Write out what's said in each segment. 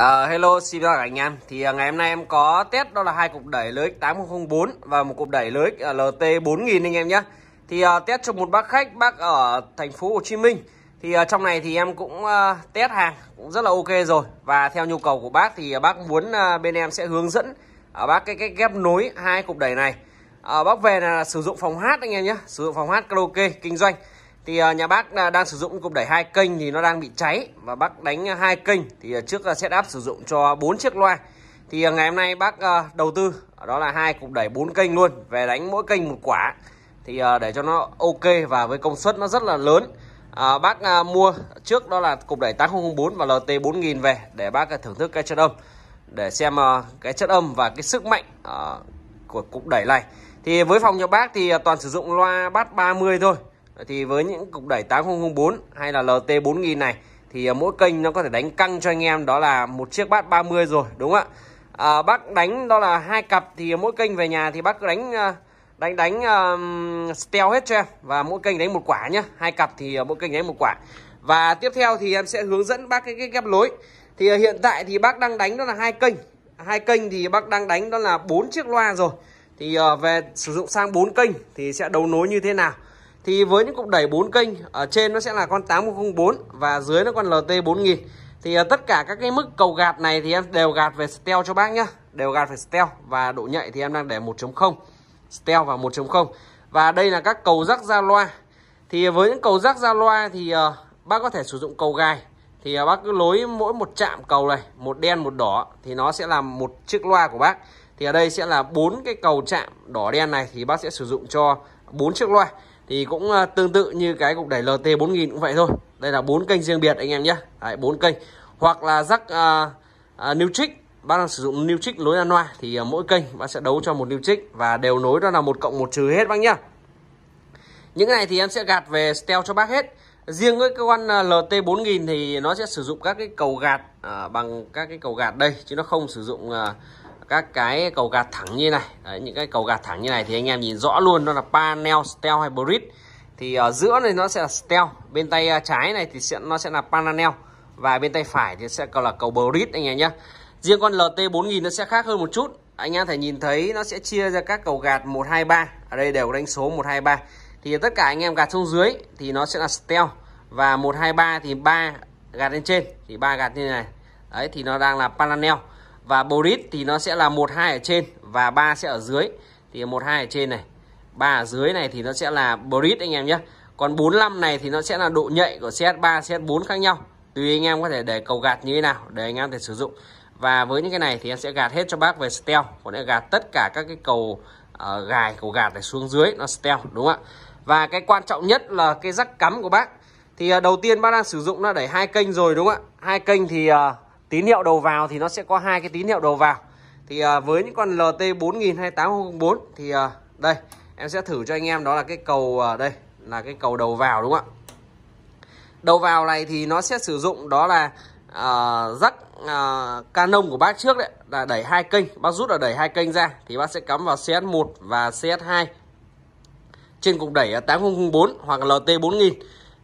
Uh, hello xin chào cả anh em thì uh, ngày hôm nay em có test đó là hai cục đẩy lưới 8004 và một cục đẩy lưới LT 4000 anh em nhé thì uh, test cho một bác khách bác ở thành phố Hồ Chí Minh thì uh, trong này thì em cũng uh, test hàng cũng rất là ok rồi và theo nhu cầu của bác thì uh, bác muốn uh, bên em sẽ hướng dẫn uh, bác cái cái ghép nối hai cục đẩy này uh, bác về là sử dụng phòng hát anh em nhé sử dụng phòng hát karaoke kinh doanh thì à, nhà bác à, đang sử dụng cục đẩy hai kênh thì nó đang bị cháy và bác đánh hai kênh thì à, trước setup sử dụng cho bốn chiếc loa thì ngày hôm nay bác đầu tư đó là hai cục đẩy bốn kênh luôn về đánh mỗi kênh một quả thì để cho nó ok và với công suất nó rất là lớn bác mua trước đó là cục đẩy 8004 và LT 4000 về để bác thưởng thức cái chất âm để xem cái chất âm và cái sức mạnh của cục đẩy này thì với phòng nhà bác thì toàn sử dụng loa bát 30 thôi thì với những cục đẩy 8004 hay là LT4000 này thì à, mỗi kênh nó có thể đánh căng cho anh em đó là một chiếc bát 30 rồi đúng không ạ à, bác đánh đó là hai cặp thì mỗi kênh về nhà thì bác à, đánh đánh đánh à, um, steel hết cho em và mỗi kênh đánh một quả nhá hai cặp thì mỗi kênh đánh một quả và tiếp theo thì em sẽ hướng dẫn bác cái, cái ghép lối thì hiện tại thì bác đang đánh đó là hai kênh hai kênh thì bác đang đánh đó là bốn chiếc loa rồi thì uh, về sử dụng sang bốn kênh thì sẽ đấu nối như thế nào thì với những cục đẩy 4 kênh ở trên nó sẽ là con 8104 và dưới nó con LT 4000 thì ờ, tất cả các cái mức cầu gạt này thì em đều gạt về steel cho bác nhá đều gạt về steel và độ nhạy thì em đang để 1.0 steel và 1.0 và đây là các cầu rắc ra loa thì với những cầu rắc ra loa thì ờ, bác có thể sử dụng cầu gài thì ờ, bác cứ lối mỗi một chạm cầu này một đen một đỏ thì nó sẽ làm một chiếc loa của bác thì ở đây sẽ là bốn cái cầu chạm đỏ đen này thì bác sẽ sử dụng cho bốn chiếc loa thì cũng à, tương tự như cái cục đẩy LT 4000 cũng vậy thôi đây là bốn kênh riêng biệt anh em nhé bốn kênh hoặc là rắc uh, à, uh, à, new trick bác đang sử dụng new trick lối ngoài thì uh, mỗi kênh bác sẽ đấu cho một new trick và đều nối đó là một cộng một trừ hết bác nhá những cái này thì em sẽ gạt về steel cho bác hết riêng với cái con LT 4000 thì nó sẽ sử dụng các cái cầu gạt uh, bằng các cái cầu gạt đây chứ nó không sử dụng uh, các cái cầu gạt thẳng như này Đấy, những cái cầu gạt thẳng như này thì anh em nhìn rõ luôn nó là panel steel hybrid thì ở ờ, giữa này nó sẽ là steel bên tay ờ, trái này thì sẽ nó sẽ là panel và bên tay phải thì sẽ còn là cầu bridge anh em nhé riêng con LT 4000 nó sẽ khác hơn một chút anh em thể nhìn thấy nó sẽ chia ra các cầu gạt 123 ở đây đều đánh số 123 thì tất cả anh em gạt xuống dưới thì nó sẽ là steel và 123 thì ba gạt lên trên thì ba gạt như này đấy thì nó đang là panel và Boris thì nó sẽ là một hai ở trên và ba sẽ ở dưới thì một hai ở trên này ba ở dưới này thì nó sẽ là Boris anh em nhé còn 45 này thì nó sẽ là độ nhạy của CS3 CS4 khác nhau tùy anh em có thể để cầu gạt như thế nào để anh em có thể sử dụng và với những cái này thì em sẽ gạt hết cho bác về steel có nghĩa gạt tất cả các cái cầu uh, gài cầu gạt để xuống dưới nó steel đúng không ạ và cái quan trọng nhất là cái rắc cắm của bác thì uh, đầu tiên bác đang sử dụng là đẩy hai kênh rồi đúng không ạ hai kênh thì uh, tín hiệu đầu vào thì nó sẽ có hai cái tín hiệu đầu vào thì à, với những con LT 4000 hay 804 thì à, đây em sẽ thử cho anh em đó là cái cầu à, đây là cái cầu đầu vào đúng không ạ đầu vào này thì nó sẽ sử dụng đó là à, rắc à, canon của bác trước đấy là đẩy hai kênh bác rút là đẩy hai kênh ra thì bác sẽ cắm vào CS1 và CS2 trên cục đẩy 8004 hoặc LT 4000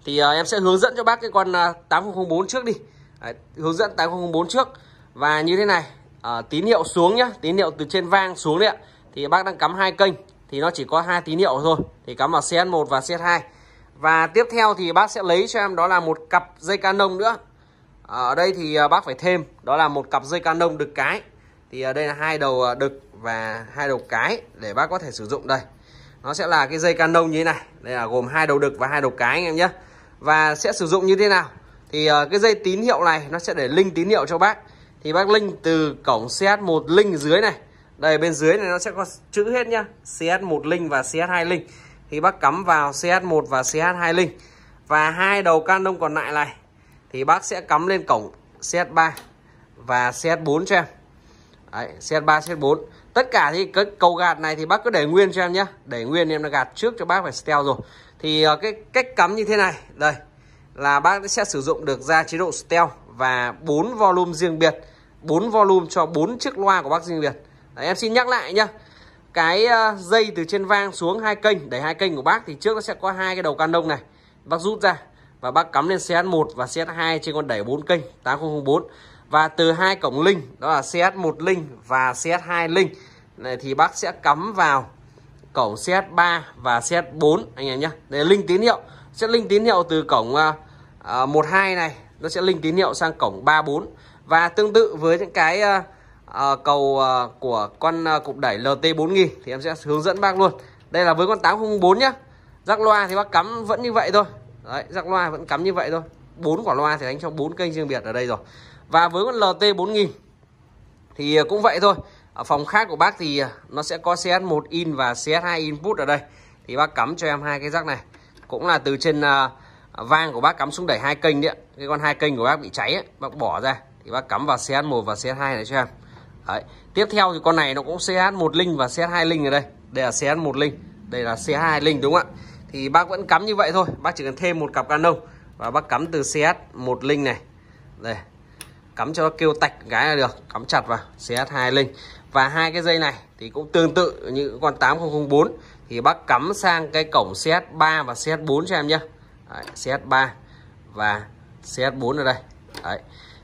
thì à, em sẽ hướng dẫn cho bác cái con à, 8004 trước đi Đấy, hướng dẫn 804 trước và như thế này à, tín hiệu xuống nhá tín hiệu từ trên vang xuống đấy ạ thì bác đang cắm hai kênh thì nó chỉ có hai tín hiệu thôi thì cắm vào CN1 và CN2 và tiếp theo thì bác sẽ lấy cho em đó là một cặp dây canon nữa à, ở đây thì ờ, bác phải thêm đó là một cặp dây canon đực cái thì ở đây là hai đầu đực và hai đầu cái để bác có thể sử dụng đây nó sẽ là cái dây canon như thế này đây là gồm hai đầu đực và hai đầu cái anh em nhé và sẽ sử dụng như thế nào thì uh, cái dây tín hiệu này nó sẽ để linh tín hiệu cho bác thì bác linh từ cổng CS1 linh dưới này đây bên dưới này nó sẽ có chữ hết nhá CS1 linh và CS2 linh thì bác cắm vào CS1 và cs 2 linh và hai đầu can đông còn lại này thì bác sẽ cắm lên cổng CS3 và CS4 cho em Đấy, CS3 CS4 tất cả thì cái cầu gạt này thì bác cứ để nguyên cho em nhé để nguyên em đã gạt trước cho bác phải steel rồi thì ờ, cái cách cắm như thế này đây là bác sẽ sử dụng được ra chế độ stel và bốn volume riêng biệt bốn volume cho bốn chiếc loa của bác riêng biệt Đấy, em xin nhắc lại nhá cái ờ, dây từ trên vang xuống hai kênh để hai kênh của bác thì trước nó sẽ có hai cái đầu can đông này bác rút ra và bác cắm lên CS1 và CS2 trên con đẩy 4 kênh 8004 và từ hai cổng linh đó là CS1 linh và CS2 linh này thì bác sẽ cắm vào cổng CS3 và CS4 anh em nhá đây là link tín hiệu sẽ linh tín hiệu từ cổng uh, à, à, 12 này nó sẽ linh tín hiệu sang cổng 34 và tương tự với những cái uh, uh, cầu uh, của con uh, cục đẩy LT4000 thì em sẽ hướng dẫn bác luôn đây là với con 804 nhá rắc loa thì bác cắm vẫn như vậy thôi đấy rắc loa vẫn cắm như vậy thôi bốn quả loa thì đánh cho bốn kênh riêng biệt ở đây rồi và với con LT4000 thì cũng vậy thôi ở phòng khác của bác thì nó sẽ có CS1 in và CS2 input ở đây thì bác cắm cho em hai cái rắc này cũng là từ trên à, vang của bác cắm xuống đẩy hai kênh đấy cái con hai kênh của bác bị cháy ấy, bác bỏ ra thì bác cắm vào CH1 và CH2 này cho em đấy. tiếp theo thì con này nó cũng CH1 linh và CH2 linh ở đây đây là CH1 linh đây là CH2 linh đúng không ạ thì bác vẫn cắm như vậy thôi bác chỉ cần thêm một cặp canon và bác cắm từ CH1 linh này đây cắm cho nó kêu tạch cái là được cắm chặt vào CH2 linh và hai cái dây này thì cũng tương tự như con 8004 thì bác cắm sang cái cổng CS3 và CS4 cho em nhé Đấy, CS3 và CS4 ở đây Đấy.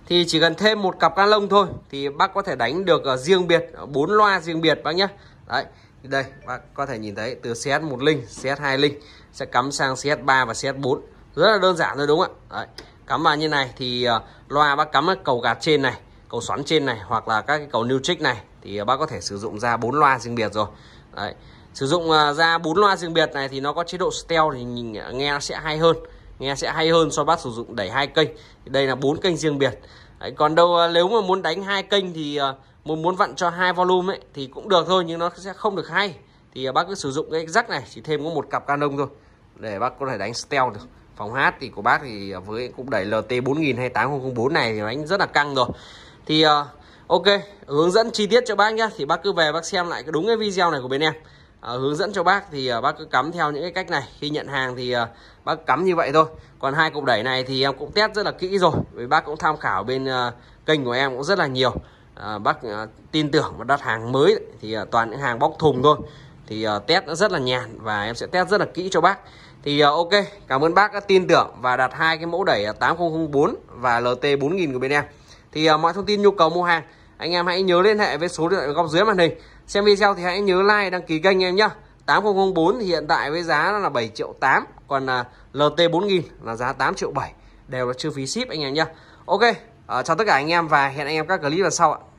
thì chỉ cần thêm một cặp can lông thôi thì bác có thể đánh được ờ, riêng biệt ờ, bốn loa riêng biệt bác nhé Đấy đây bác có thể nhìn thấy từ CS10 cs linh sẽ cắm sang CS3 và CS4 rất là đơn giản thôi đúng không ạ Đấy. cắm vào như này thì ờ, loa bác cắm cầu gạt trên này cầu xoắn trên này hoặc là các cái cầu new trick này thì à, bác có thể sử dụng ra bốn loa riêng biệt rồi đấy sử dụng ra à, bốn loa riêng biệt này thì nó có chế độ stereo thì nhìn à, nghe nó sẽ hay hơn nghe sẽ hay hơn so với bác sử dụng đẩy hai kênh thì đây là bốn kênh riêng biệt đấy, còn đâu nếu mà muốn đánh hai kênh thì muốn muốn vặn cho hai volume ấy, thì cũng được thôi nhưng nó sẽ không được hay thì bác cứ sử dụng cái rắc này chỉ thêm có một cặp canon thôi để bác có thể đánh stereo được phòng hát thì của bác thì với cũng đẩy LT 4000 hay 8004 này thì đánh rất là căng rồi thì ok hướng dẫn chi tiết cho bác nhé, thì bác cứ về bác xem lại cái đúng cái video này của bên em à, hướng dẫn cho bác thì à, bác cứ cắm theo những cái cách này khi nhận hàng thì à, bác cắm như vậy thôi còn hai cục đẩy này thì em cũng test rất là kỹ rồi vì bác cũng tham khảo bên à, kênh của em cũng rất là nhiều à, bác à, tin tưởng và đặt hàng mới thì à, toàn những hàng bóc thùng thôi thì à, test nó rất là nhàn và em sẽ test rất là kỹ cho bác thì à, ok cảm ơn bác đã tin tưởng và đặt hai cái mẫu đẩy 8004 và LT 4000 của bên em thì uh, mọi thông tin nhu cầu mua hàng anh em hãy nhớ liên hệ với số điện thoại góc dưới màn hình xem video thì hãy nhớ like đăng ký kênh em nhé 8004 thì hiện tại với giá là 7 triệu 8 còn là LT 4000 là giá 8 triệu 7 đều là chưa phí ship anh em nhé Ok à, chào tất cả anh em và hẹn anh em các clip lần sau ạ